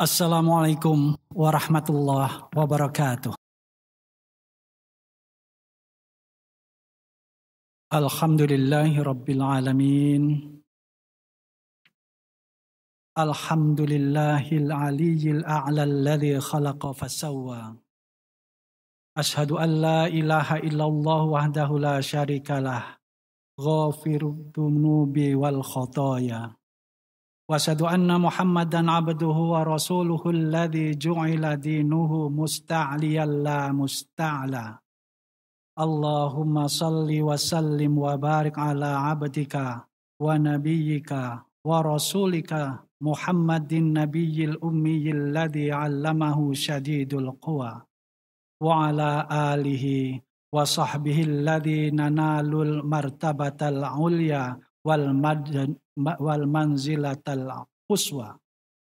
Assalamualaikum warahmatullahi wabarakatuh. Alhamdulillahi rabbil alamin. Alhamdulillahil aliyyil a'la alladhi khalaqa fasawwa. Ashhadu an la ilaha illallah wahdahu la syarikalah. Ghafiru dhunubi wal khotoya. واشهد ان محمدا عبده ورسوله الذي جعل دينه مستعليا لا مستعلى اللهم صل وسلم وبارك على عبدك ونبيك ورسولك محمد النبي الامي الذي علمه شديد القوى وعلى اله وصحبه الذين نالوا المرتبه العليا والمجد wal manzilatal quswa.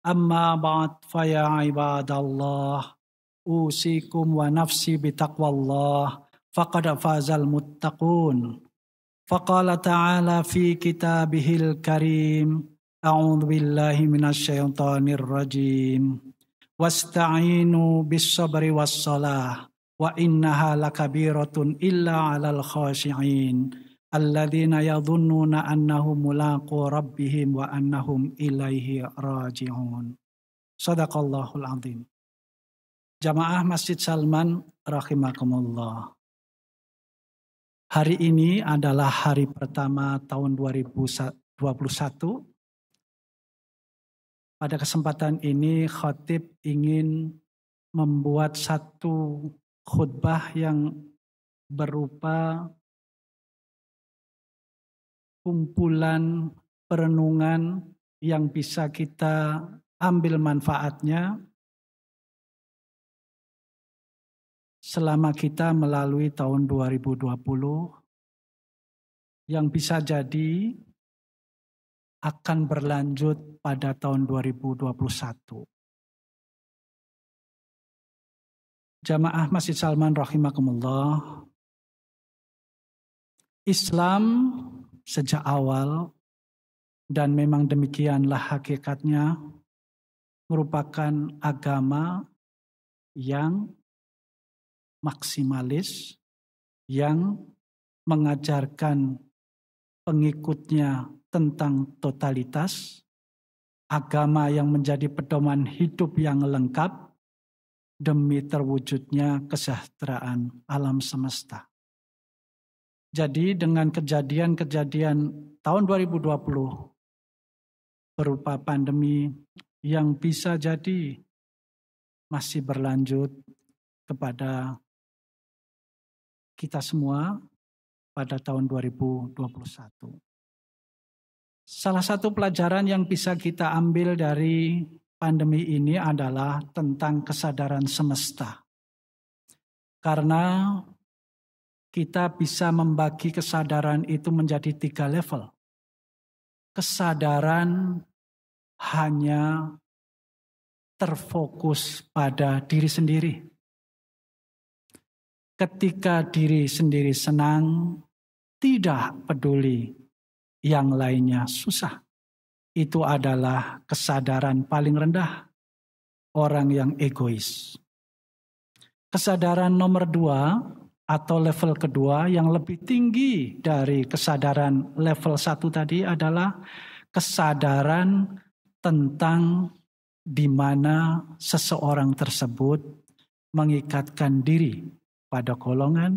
Amma ba'd faya ibadallah usikum wa nafsi bitaqwallah faqad fazal muttaqun. فقال تعالى في كتابه الكريم أعوذ بالله من الشيطان الرجيم واستعينوا بالصبر والصلاة وإنها لكبيرة إلا على الخاشعين alladzina yadhunnuna annahum mulaqu rabbihim wa annahum ilaihi raji'un. Sadaqallahul azim. Jamaah Masjid Salman rahimakumullah. Hari ini adalah hari pertama tahun 2021. Pada kesempatan ini khatib ingin membuat satu khutbah yang berupa kumpulan perenungan yang bisa kita ambil manfaatnya selama kita melalui tahun 2020 yang bisa jadi akan berlanjut pada tahun 2021. Jamaah Masjid Salman rahimakumullah. Islam sejak awal dan memang demikianlah hakikatnya merupakan agama yang maksimalis yang mengajarkan pengikutnya tentang totalitas, agama yang menjadi pedoman hidup yang lengkap demi terwujudnya kesejahteraan alam semesta. Jadi dengan kejadian-kejadian tahun 2020 berupa pandemi yang bisa jadi masih berlanjut kepada kita semua pada tahun 2021. Salah satu pelajaran yang bisa kita ambil dari pandemi ini adalah tentang kesadaran semesta. Karena kita bisa membagi kesadaran itu menjadi tiga level. Kesadaran hanya terfokus pada diri sendiri. Ketika diri sendiri senang, tidak peduli yang lainnya susah. Itu adalah kesadaran paling rendah orang yang egois. Kesadaran nomor dua atau level kedua yang lebih tinggi dari kesadaran level satu tadi adalah kesadaran tentang di mana seseorang tersebut mengikatkan diri pada golongan,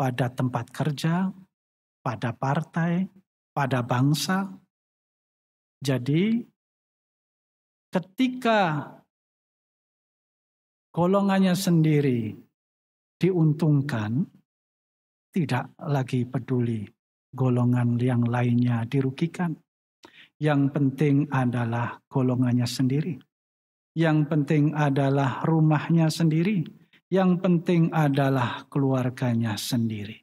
pada tempat kerja, pada partai, pada bangsa. Jadi, ketika golongannya sendiri diuntungkan, tidak lagi peduli golongan yang lainnya dirugikan. Yang penting adalah golongannya sendiri. Yang penting adalah rumahnya sendiri. Yang penting adalah keluarganya sendiri.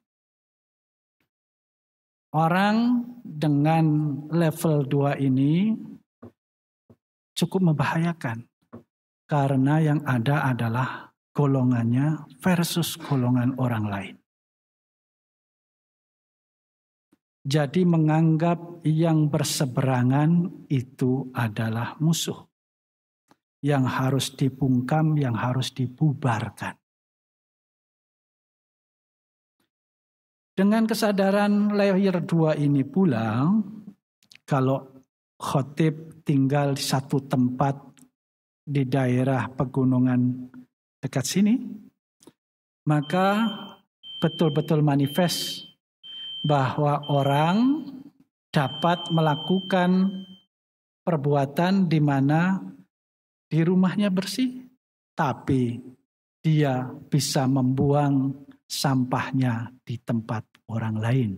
Orang dengan level 2 ini cukup membahayakan. Karena yang ada adalah golongannya versus golongan orang lain. Jadi menganggap yang berseberangan itu adalah musuh. Yang harus dibungkam, yang harus dibubarkan. Dengan kesadaran layer dua ini pula, kalau khotib tinggal di satu tempat di daerah pegunungan dekat sini, maka betul-betul manifest bahwa orang dapat melakukan perbuatan di mana di rumahnya bersih, tapi dia bisa membuang sampahnya di tempat orang lain.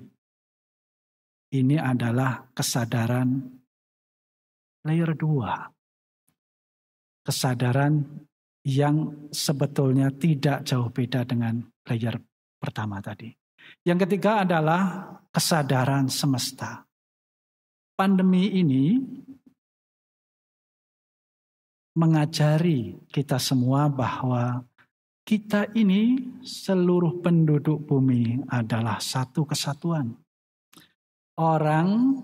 Ini adalah kesadaran layer 2. Kesadaran yang sebetulnya tidak jauh beda dengan layer pertama tadi. Yang ketiga adalah kesadaran semesta. Pandemi ini mengajari kita semua bahwa kita ini seluruh penduduk bumi adalah satu kesatuan. Orang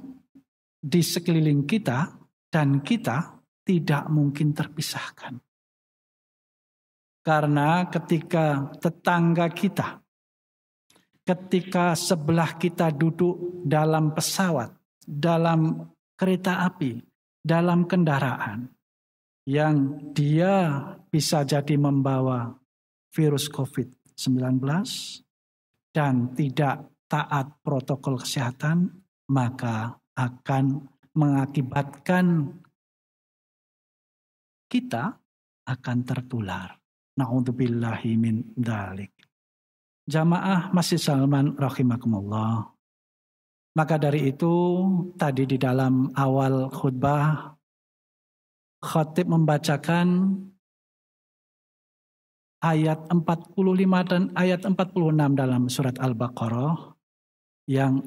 di sekeliling kita dan kita tidak mungkin terpisahkan. Karena ketika tetangga kita, ketika sebelah kita duduk dalam pesawat, dalam kereta api, dalam kendaraan, yang dia bisa jadi membawa virus COVID-19 dan tidak taat protokol kesehatan, maka akan mengakibatkan kita akan tertular. Na'udzubillahi min dalik. Jamaah Masjid Salman rahimakumullah. Maka dari itu tadi di dalam awal khutbah khatib membacakan ayat 45 dan ayat 46 dalam surat Al-Baqarah yang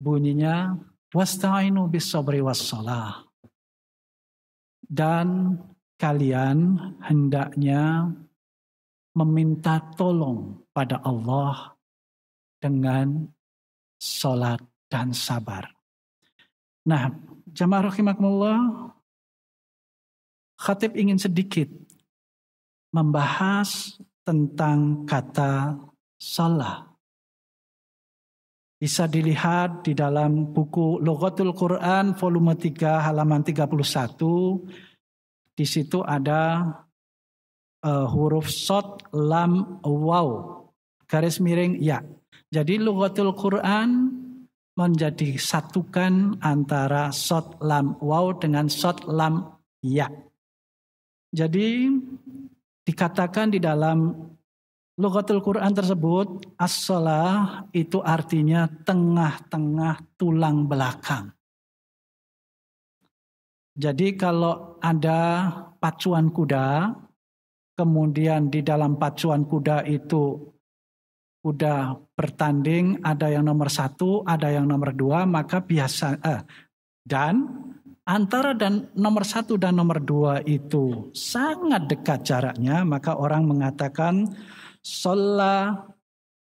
bunyinya wasta'inu bis sabri was Dan kalian hendaknya meminta tolong pada Allah dengan sholat dan sabar. Nah, jamaah rahimakumullah, khatib ingin sedikit membahas tentang kata salah. Bisa dilihat di dalam buku logotul Quran volume 3 halaman 31 di situ ada uh, huruf sot lam, waw, garis miring ya. Jadi lugatul Quran menjadi satukan antara sot lam, waw dengan sot lam, ya. Jadi dikatakan di dalam lugatul Quran tersebut, as itu artinya tengah-tengah tulang belakang. Jadi kalau ada pacuan kuda, kemudian di dalam pacuan kuda itu kuda bertanding, ada yang nomor satu, ada yang nomor dua, maka biasa eh, dan antara dan nomor satu dan nomor dua itu sangat dekat jaraknya, maka orang mengatakan sholla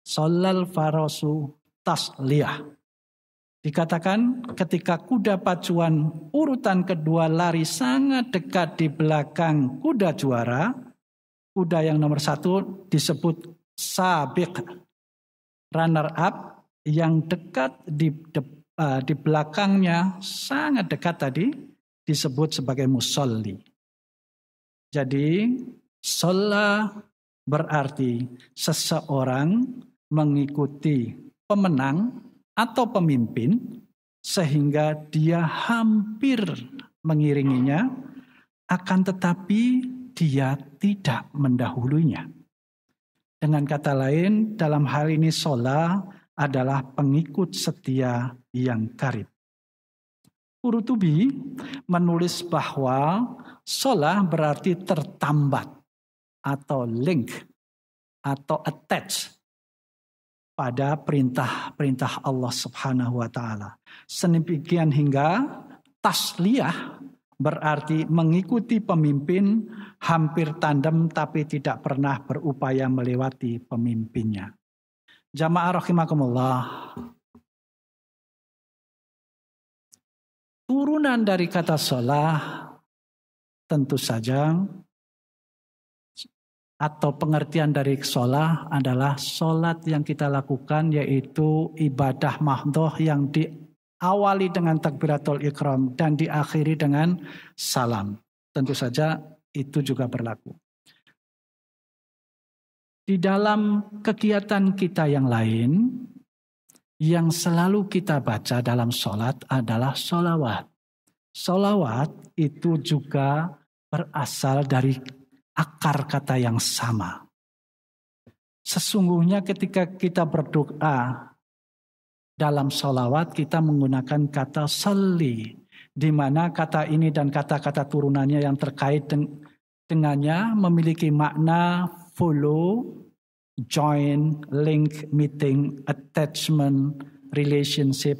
sholal farosu tasliyah. Dikatakan ketika kuda pacuan urutan kedua lari sangat dekat di belakang kuda juara, kuda yang nomor satu disebut sabik, runner up yang dekat di de, uh, eh, di belakangnya sangat dekat tadi disebut sebagai musolli. Jadi sola berarti seseorang mengikuti pemenang atau pemimpin sehingga dia hampir mengiringinya akan tetapi dia tidak mendahulunya. Dengan kata lain, dalam hal ini Sola adalah pengikut setia yang karib. urutubi menulis bahwa Sola berarti tertambat atau link atau attach pada perintah-perintah Allah Subhanahu wa taala. Senipikian hingga tasliyah berarti mengikuti pemimpin hampir tandem tapi tidak pernah berupaya melewati pemimpinnya. Jamaah rahimakumullah. Turunan dari kata sholah tentu saja atau pengertian dari sholat adalah sholat yang kita lakukan yaitu ibadah mahdoh yang diawali dengan takbiratul ikram dan diakhiri dengan salam. Tentu saja itu juga berlaku. Di dalam kegiatan kita yang lain, yang selalu kita baca dalam sholat adalah sholawat. Sholawat itu juga berasal dari akar kata yang sama. Sesungguhnya ketika kita berdoa dalam sholawat kita menggunakan kata seli, di mana kata ini dan kata-kata turunannya yang terkait dengannya memiliki makna follow, join, link, meeting, attachment, relationship,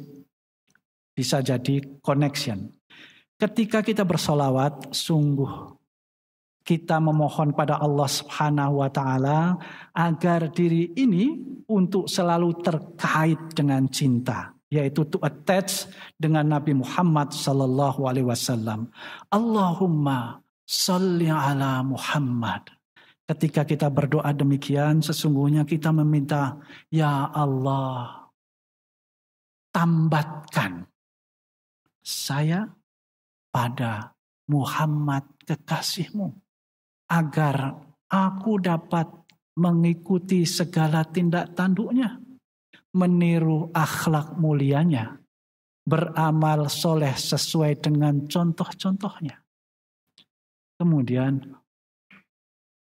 bisa jadi connection. Ketika kita bersolawat, sungguh kita memohon pada Allah Subhanahu wa taala agar diri ini untuk selalu terkait dengan cinta yaitu to attach dengan Nabi Muhammad sallallahu alaihi wasallam. Allahumma sholli ala Muhammad. Ketika kita berdoa demikian, sesungguhnya kita meminta, "Ya Allah, tambatkan saya pada Muhammad kekasihmu." agar aku dapat mengikuti segala tindak tanduknya, meniru akhlak mulianya, beramal soleh sesuai dengan contoh-contohnya. Kemudian,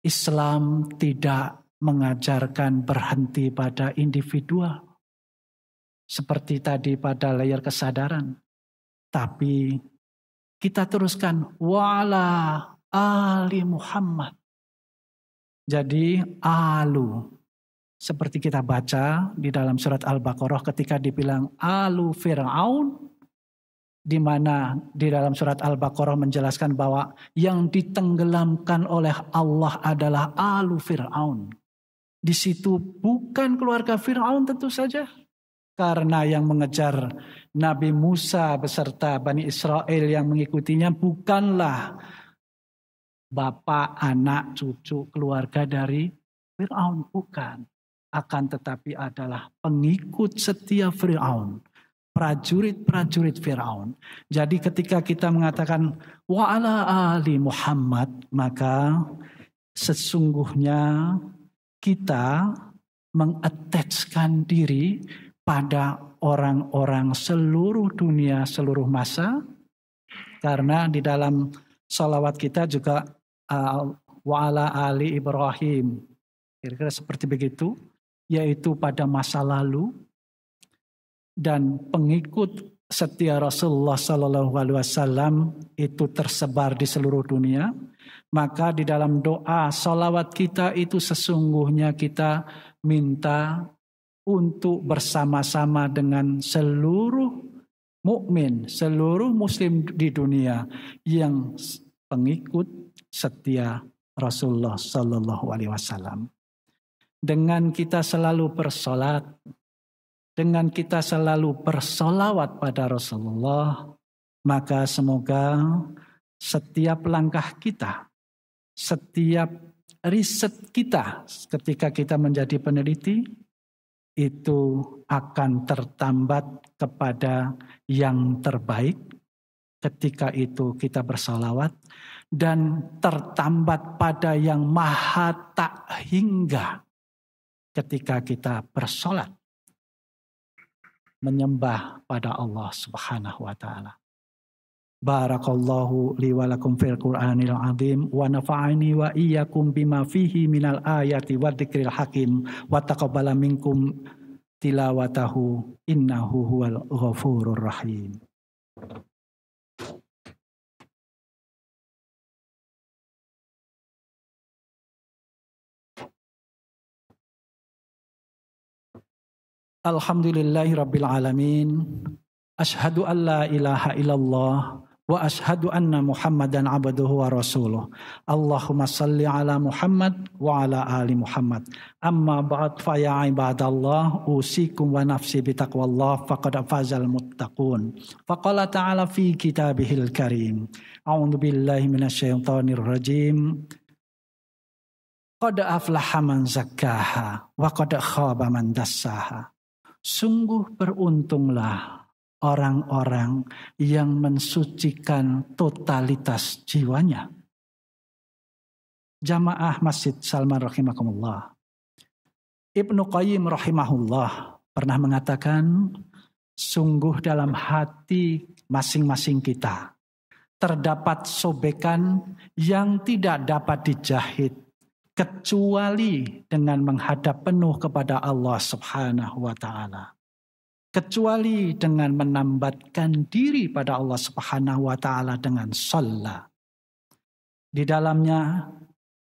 Islam tidak mengajarkan berhenti pada individual, seperti tadi pada layar kesadaran. Tapi kita teruskan wala Ali Muhammad. Jadi alu. Seperti kita baca di dalam surat Al-Baqarah ketika dibilang alu Fir'aun. Di mana di dalam surat Al-Baqarah menjelaskan bahwa yang ditenggelamkan oleh Allah adalah alu Fir'aun. Di situ bukan keluarga Fir'aun tentu saja. Karena yang mengejar Nabi Musa beserta Bani Israel yang mengikutinya bukanlah bapak, anak, cucu, keluarga dari Fir'aun. Bukan. Akan tetapi adalah pengikut setia Fir'aun. Prajurit-prajurit Fir'aun. Jadi ketika kita mengatakan wa ala ali Muhammad, maka sesungguhnya kita mengeteskan diri pada orang-orang seluruh dunia, seluruh masa. Karena di dalam salawat kita juga uh, wa ali Ibrahim. Kira-kira seperti begitu, yaitu pada masa lalu dan pengikut setia Rasulullah Shallallahu Alaihi Wasallam itu tersebar di seluruh dunia. Maka di dalam doa salawat kita itu sesungguhnya kita minta untuk bersama-sama dengan seluruh mukmin, seluruh muslim di dunia yang pengikut setia Rasulullah Shallallahu Alaihi Wasallam. Dengan kita selalu bersolat, dengan kita selalu bersolawat pada Rasulullah, maka semoga setiap langkah kita, setiap riset kita ketika kita menjadi peneliti, itu akan tertambat kepada yang terbaik Ketika itu kita bersalawat dan tertambat pada yang maha tak hingga ketika kita bersolat menyembah pada Allah Subhanahu wa taala. Barakallahu li wa lakum fil Qur'anil azim wa nafa'ani wa iyyakum bima fihi minal ayati wa dzikril hakim wa taqabbala minkum tilawatahu innahu huwal ghafurur rahim. Alhamdulillahi Rabbil Alamin. Ashadu an la ilaha illallah wa ashadu anna muhammadan abduhu wa rasuluh. Allahumma salli ala Muhammad wa ala ali Muhammad. Amma ba'd fa ya ibadallah usikum wa nafsi bitaqwallah faqad muttaqun. Faqala ta'ala fi kitabihil karim. A'udhu billahi minasyaitanir rajim. Qad aflaha man zakkaha wa qad khaba Sungguh beruntunglah orang-orang yang mensucikan totalitas jiwanya. Jamaah Masjid Salman rahimahumullah. Ibnu Qayyim rahimahullah pernah mengatakan, sungguh dalam hati masing-masing kita terdapat sobekan yang tidak dapat dijahit kecuali dengan menghadap penuh kepada Allah Subhanahu wa taala. Kecuali dengan menambatkan diri pada Allah Subhanahu wa taala dengan sholat. Di dalamnya,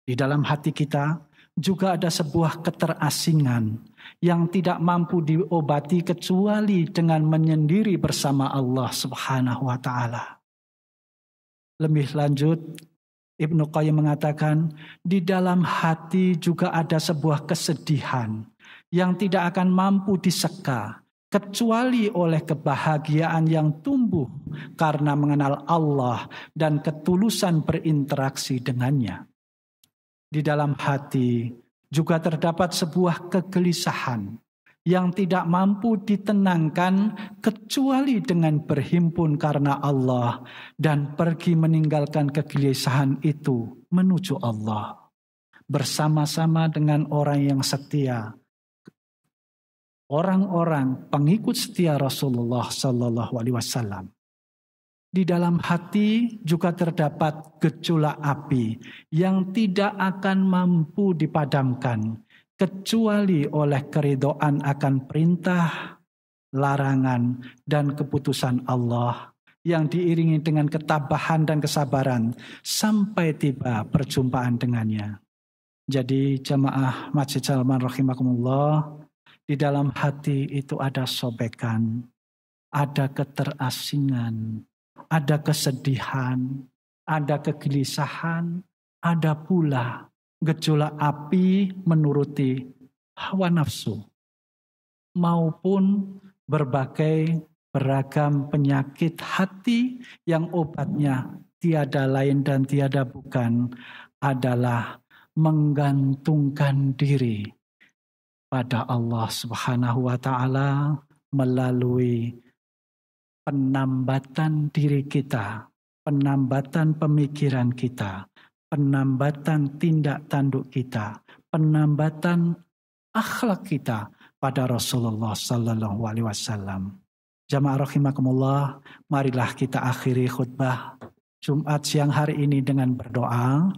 di dalam hati kita juga ada sebuah keterasingan yang tidak mampu diobati kecuali dengan menyendiri bersama Allah Subhanahu wa taala. Lebih lanjut, Ibnu Qayyim mengatakan, di dalam hati juga ada sebuah kesedihan yang tidak akan mampu diseka kecuali oleh kebahagiaan yang tumbuh karena mengenal Allah dan ketulusan berinteraksi dengannya. Di dalam hati juga terdapat sebuah kegelisahan yang tidak mampu ditenangkan kecuali dengan berhimpun karena Allah dan pergi meninggalkan kegelisahan itu menuju Allah bersama-sama dengan orang yang setia orang-orang pengikut setia Rasulullah Shallallahu alaihi wasallam di dalam hati juga terdapat gejolak api yang tidak akan mampu dipadamkan kecuali oleh keridoan akan perintah, larangan, dan keputusan Allah yang diiringi dengan ketabahan dan kesabaran sampai tiba perjumpaan dengannya. Jadi jemaah Masjid Salman rahimakumullah, di dalam hati itu ada sobekan, ada keterasingan, ada kesedihan, ada kegelisahan, ada pula gejolak api menuruti hawa nafsu maupun berbagai beragam penyakit hati yang obatnya tiada lain dan tiada bukan adalah menggantungkan diri pada Allah Subhanahu wa taala melalui penambatan diri kita, penambatan pemikiran kita, penambatan tindak tanduk kita, penambatan akhlak kita pada Rasulullah Sallallahu Alaihi Wasallam. Jamaah rahimakumullah, marilah kita akhiri khutbah Jumat siang hari ini dengan berdoa.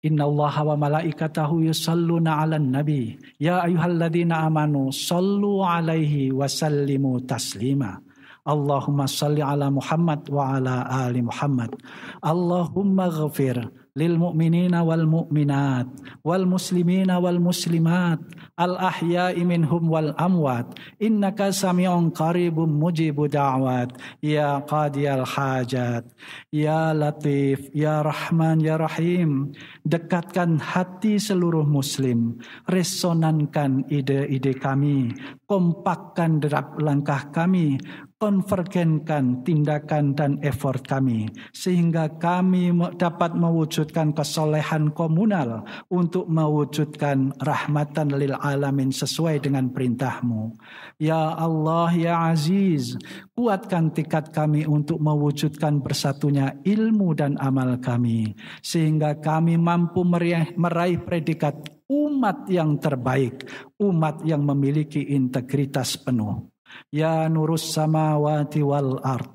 Inna Allah wa malaikatahu yusalluna ala nabi. Ya ayuhalladzina amanu sallu alaihi wa sallimu taslima. Allahumma salli ala Muhammad wa ala ali Muhammad. Allahumma ghafir lil mu'minina wal mu'minat wal muslimina wal muslimat al ahya minhum wal amwat innaka sami'un qaribum mujibu da'wat ya qadiyal hajat ya latif ya rahman ya rahim dekatkan hati seluruh muslim resonankan ide-ide kami kompakkan derap langkah kami konvergenkan tindakan dan effort kami sehingga kami dapat mewujudkan kesolehan komunal untuk mewujudkan rahmatan lil alamin alamin sesuai dengan perintahmu. Ya Allah, Ya Aziz, kuatkan tekad kami untuk mewujudkan bersatunya ilmu dan amal kami. Sehingga kami mampu meraih, predikat umat yang terbaik, umat yang memiliki integritas penuh. Ya nurus samawati wal ard,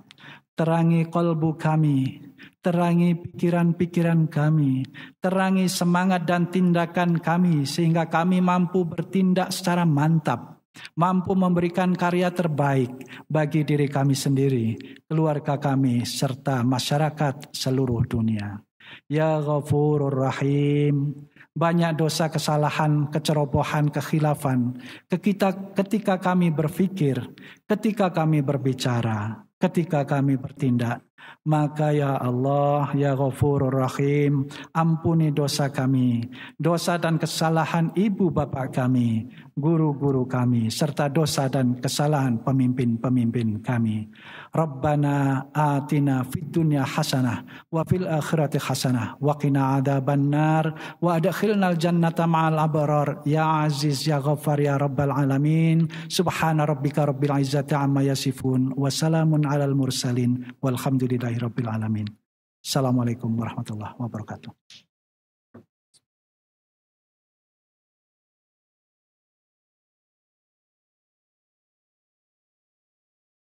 terangi kolbu kami, Terangi pikiran-pikiran kami, terangi semangat dan tindakan kami, sehingga kami mampu bertindak secara mantap, mampu memberikan karya terbaik bagi diri kami sendiri, keluarga kami, serta masyarakat seluruh dunia. Ya Ghafurur Rahim, banyak dosa kesalahan, kecerobohan, kekhilafan. Ketika, ketika kami berpikir, ketika kami berbicara, ketika kami bertindak, maka ya Allah, ya Ghafur Rahim, ampuni dosa kami, dosa dan kesalahan ibu bapak kami, guru-guru kami, serta dosa dan kesalahan pemimpin-pemimpin kami. Rabbana atina fid dunya hasanah wa fil akhirati hasanah wa qina adzaban nar wa adkhilnal jannata ma'al abrar ya aziz ya ghafar ya rabbal alamin subhana rabbika rabbil izzati amma yasifun wa salamun alal mursalin walhamdulillah Alhamdulillahi Assalamualaikum warahmatullahi wabarakatuh.